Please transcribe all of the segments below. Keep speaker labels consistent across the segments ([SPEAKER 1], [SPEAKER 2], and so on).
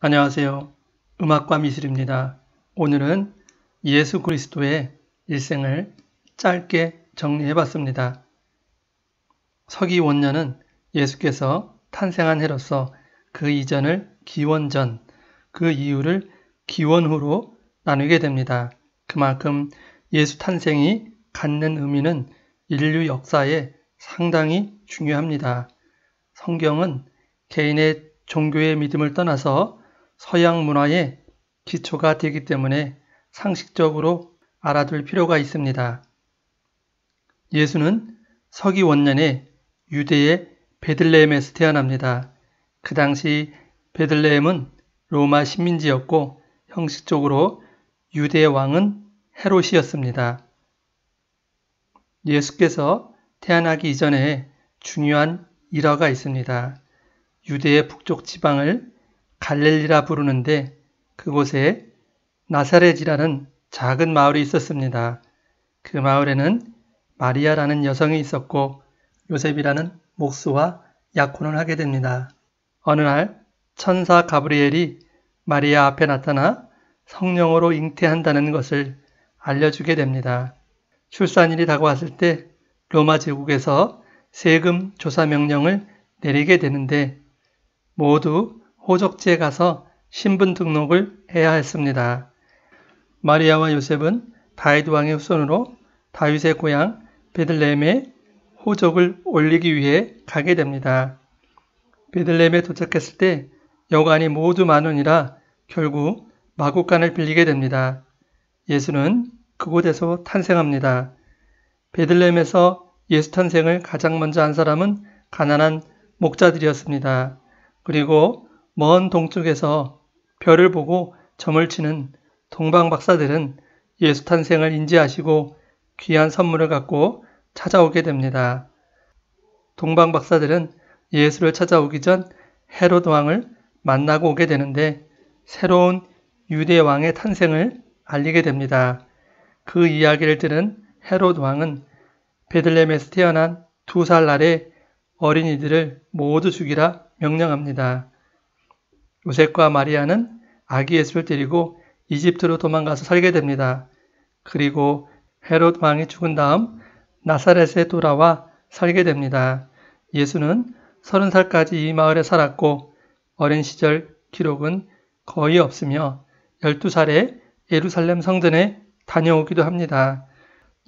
[SPEAKER 1] 안녕하세요. 음악과 미술입니다. 오늘은 예수 그리스도의 일생을 짧게 정리해 봤습니다. 서기 원년은 예수께서 탄생한 해로서 그 이전을 기원전, 그 이후를 기원후로 나누게 됩니다. 그만큼 예수 탄생이 갖는 의미는 인류 역사에 상당히 중요합니다. 성경은 개인의 종교의 믿음을 떠나서 서양 문화의 기초가 되기 때문에 상식적으로 알아둘 필요가 있습니다. 예수는 서기 원년에 유대의 베들레헴에서 태어납니다. 그 당시 베들레헴은 로마 식민지였고 형식적으로 유대 왕은 헤롯이었습니다. 예수께서 태어나기 이전에 중요한 일화가 있습니다. 유대의 북쪽 지방을 갈릴리라 부르는데 그곳에 나사렛이라는 작은 마을이 있었습니다. 그 마을에는 마리아라는 여성이 있었고 요셉이라는 목수와 약혼을 하게 됩니다. 어느 날 천사 가브리엘이 마리아 앞에 나타나 성령으로 잉태한다는 것을 알려주게 됩니다. 출산일이 다가왔을 때 로마 제국에서 세금 조사 명령을 내리게 되는데 모두 호적지에 가서 신분 등록을 해야 했습니다. 마리아와 요셉은 다이드 왕의 후손으로 다윗의 고향 베들레헴에 호적을 올리기 위해 가게 됩니다. 베들레헴에 도착했을 때 여관이 모두 만원이라 결국 마구간을 빌리게 됩니다. 예수는 그곳에서 탄생합니다. 베들레헴에서 예수 탄생을 가장 먼저 한 사람은 가난한 목자들이었습니다. 그리고 먼 동쪽에서 별을 보고 점을 치는 동방 박사들은 예수 탄생을 인지하시고 귀한 선물을 갖고 찾아오게 됩니다. 동방 박사들은 예수를 찾아오기 전 헤롯 왕을 만나고 오게 되는데 새로운 유대 왕의 탄생을 알리게 됩니다. 그 이야기를 들은 헤롯 왕은 베들레헴에서 태어난 두 살 날에 어린이들을 모두 죽이라 명령합니다. 요셉과 마리아는 아기 예수를 데리고 이집트로 도망가서 살게 됩니다. 그리고 헤롯 왕이 죽은 다음 나사렛에 돌아와 살게 됩니다. 예수는 30살까지 이 마을에 살았고 어린 시절 기록은 거의 없으며 12살에 예루살렘 성전에 다녀오기도 합니다.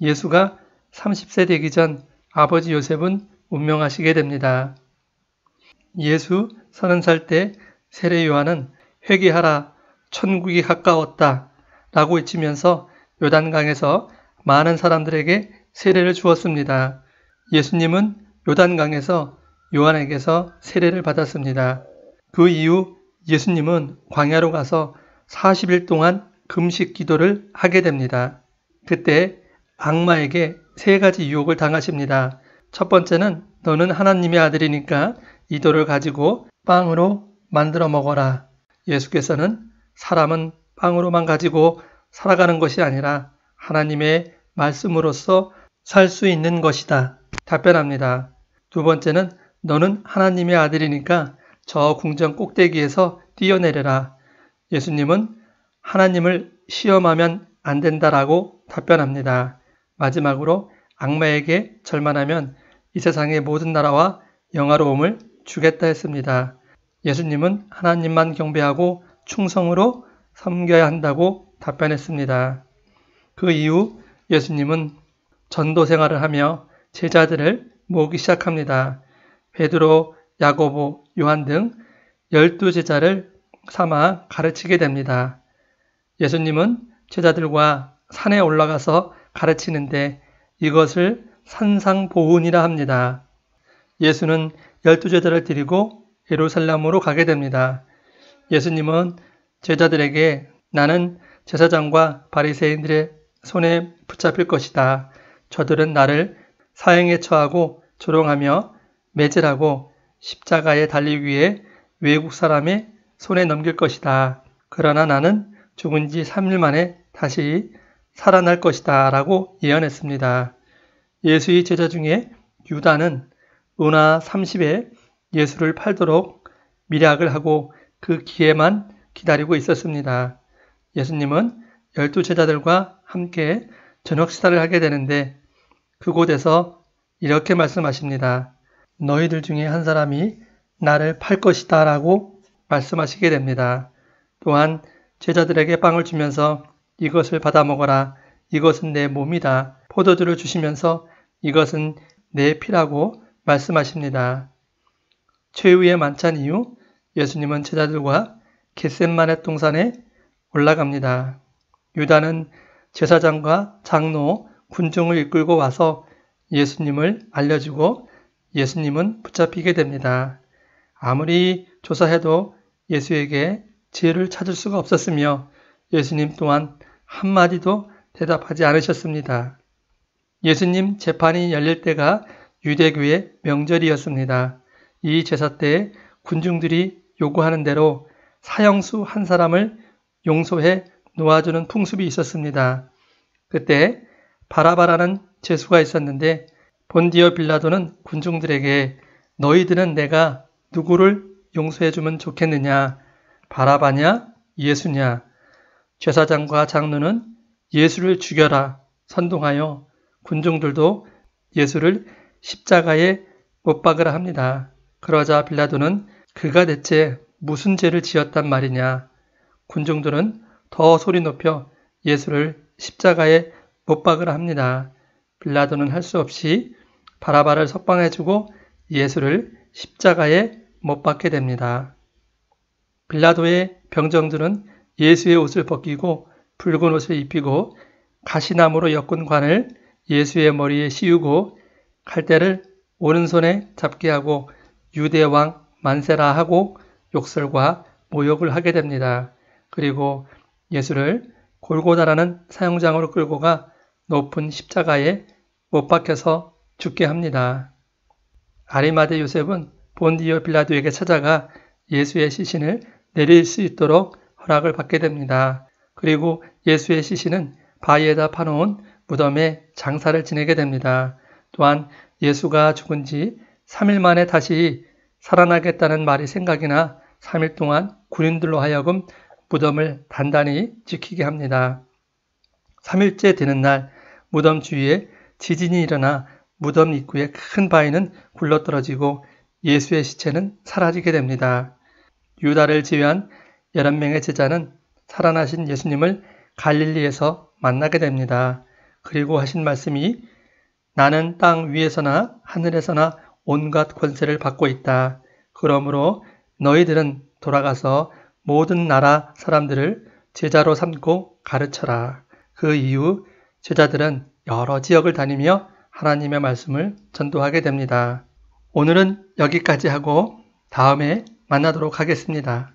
[SPEAKER 1] 예수가 30세 되기 전 아버지 요셉은 운명하시게 됩니다. 예수 30살 때 세례 요한은 회개하라 천국이 가까웠다 라고 외치면서 요단강에서 많은 사람들에게 세례를 주었습니다. 예수님은 요단강에서 요한에게서 세례를 받았습니다. 그 이후 예수님은 광야로 가서 40일 동안 금식 기도를 하게 됩니다. 그때 악마에게 세 가지 유혹을 당하십니다. 첫 번째는 너는 하나님의 아들이니까 이 돌을 가지고 빵으로 만들어 먹어라. 예수께서는 사람은 빵으로만 가지고 살아가는 것이 아니라 하나님의 말씀으로서 살 수 있는 것이다. 답변합니다. 두 번째는 너는 하나님의 아들이니까 저 궁전 꼭대기에서 뛰어내려라. 예수님은 하나님을 시험하면 안 된다라고 답변합니다. 마지막으로 악마에게 절만하면 이 세상의 모든 나라와 영화로움을 주겠다 했습니다. 예수님은 하나님만 경배하고 충성으로 섬겨야 한다고 답변했습니다. 그 이후 예수님은 전도 생활을 하며 제자들을 모으기 시작합니다. 베드로, 야고보, 요한 등 열두 제자를 삼아 가르치게 됩니다. 예수님은 제자들과 산에 올라가서 가르치는데 이것을 산상보훈이라 합니다. 예수는 열두 제자를 데리고 예루살렘으로 가게 됩니다. 예수님은 제자들에게 나는 제사장과 바리새인들의 손에 붙잡힐 것이다. 저들은 나를 사형에 처하고 조롱하며 매질하고 십자가에 달리기 위해 외국 사람의 손에 넘길 것이다. 그러나 나는 죽은 지 3일 만에 다시 살아날 것이다. 라고 예언했습니다. 예수의 제자 중에 유다는 은하 30에 예수를 팔도록 미략을 하고 그 기회만 기다리고 있었습니다. 예수님은 열두 제자들과 함께 저녁 식사를 하게 되는데 그곳에서 이렇게 말씀하십니다. 너희들 중에 한 사람이 나를 팔 것이다 라고 말씀하시게 됩니다. 또한 제자들에게 빵을 주면서 이것을 받아 먹어라. 이것은 내 몸이다. 포도주를 주시면서 이것은 내 피라고 말씀하십니다. 최후의 만찬 이후 예수님은 제자들과 겟셋만의 동산에 올라갑니다. 유다는 제사장과 장로, 군중을 이끌고 와서 예수님을 알려주고 예수님은 붙잡히게 됩니다. 아무리 조사해도 예수에게 지혜를 찾을 수가 없었으며 예수님 또한 한마디도 대답하지 않으셨습니다. 예수님 재판이 열릴 때가 유대교의 명절이었습니다. 이 제사 때 군중들이 요구하는 대로 사형수 한 사람을 용서해 놓아주는 풍습이 있었습니다. 그때 바라바라는 제수가 있었는데 본디어 빌라도는 군중들에게 너희들은 내가 누구를 용서해주면 좋겠느냐? 바라바냐? 예수냐? 제사장과 장로는 예수를 죽여라 선동하여 군중들도 예수를 십자가에 못 박으라 합니다. 그러자 빌라도는 그가 대체 무슨 죄를 지었단 말이냐. 군중들은 더 소리 높여 예수를 십자가에 못 박으라 합니다. 빌라도는 할 수 없이 바라바를 석방해주고 예수를 십자가에 못 박게 됩니다. 빌라도의 병정들은 예수의 옷을 벗기고 붉은 옷을 입히고 가시나무로 엮은 관을 예수의 머리에 씌우고 갈대를 오른손에 잡게 하고 유대왕 만세라 하고 욕설과 모욕을 하게 됩니다. 그리고 예수를 골고다라는 사형장으로 끌고 가 높은 십자가에 못 박혀서 죽게 합니다. 아리마대 요셉은 본디오 빌라도에게 찾아가 예수의 시신을 내릴 수 있도록 허락을 받게 됩니다. 그리고 예수의 시신은 바위에다 파놓은 무덤에 장사를 지내게 됩니다. 또한 예수가 죽은 지 3일 만에 다시 살아나겠다는 말이 생각이나 3일 동안 군인들로 하여금 무덤을 단단히 지키게 합니다. 3일째 되는 날 무덤 주위에 지진이 일어나 무덤 입구에 큰 바위는 굴러떨어지고 예수의 시체는 사라지게 됩니다. 유다를 제외한 11명의 제자는 살아나신 예수님을 갈릴리에서 만나게 됩니다. 그리고 하신 말씀이 나는 땅 위에서나 하늘에서나 온갖 권세를 받고 있다. 그러므로 너희들은 돌아가서 모든 나라 사람들을 제자로 삼고 가르쳐라. 그 이후 제자들은 여러 지역을 다니며 하나님의 말씀을 전도하게 됩니다. 오늘은 여기까지 하고 다음에 만나도록 하겠습니다.